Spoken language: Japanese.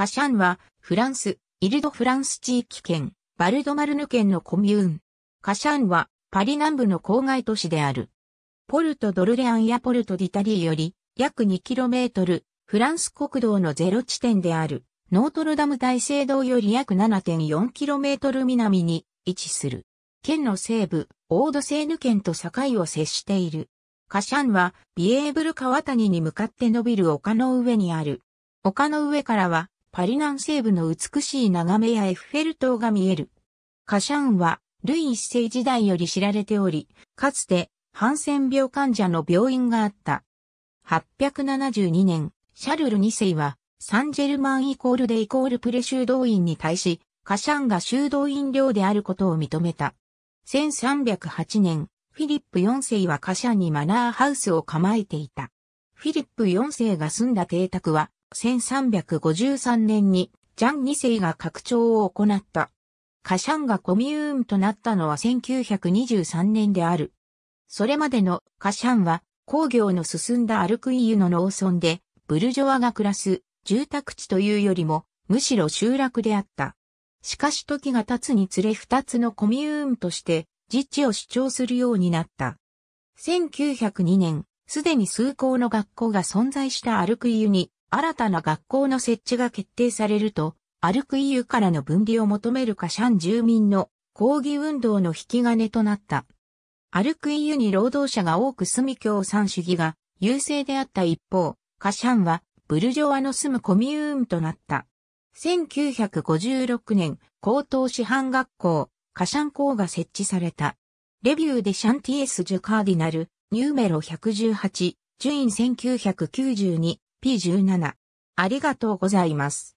カシャンは、フランス、イルドフランス地域圏、バルドマルヌ県のコミューン。カシャンは、パリ南部の郊外都市である。ポルト・ドルレアンやポルト・ディタリーより、約 2km、フランス国道のゼロ地点である、ノートルダム大聖堂より約 7.4km 南に位置する。県の西部、オードセーヌ県と境を接している。カシャンは、ビエーブル川谷に向かって伸びる丘の上にある。丘の上からは、パリ南西部の美しい眺めやエッフェル塔が見える。カシャンは、ルイ一世時代より知られており、かつて、ハンセン病患者の病院があった。872年、シャルル2世は、サンジェルマンイコールでイコールプレ修道院に対し、カシャンが修道院寮であることを認めた。1308年、フィリップ4世はカシャンにマナーハウスを構えていた。フィリップ4世が住んだ邸宅は、1353年にジャン2世が拡張を行った。カシャンがコミューンとなったのは1923年である。それまでのカシャンは工業の進んだアルクイユの農村でブルジョアが暮らす住宅地というよりもむしろ集落であった。しかし時が経つにつれ二つのコミューンとして自治を主張するようになった。1902年、すでに数校の学校が存在したアルクイユに新たな学校の設置が決定されると、アルクイユからの分離を求めるカシャン住民の抗議運動の引き金となった。アルクイユに労働者が多く住み共産主義が優勢であった一方、カシャンはブルジョワの住むコミューンとなった。1956年、高等師範学校、カシャン校が設置された。レビューでシャンティエス・ジュ・カーディナル、ニューメロ118、順位1992、P17。ありがとうございます。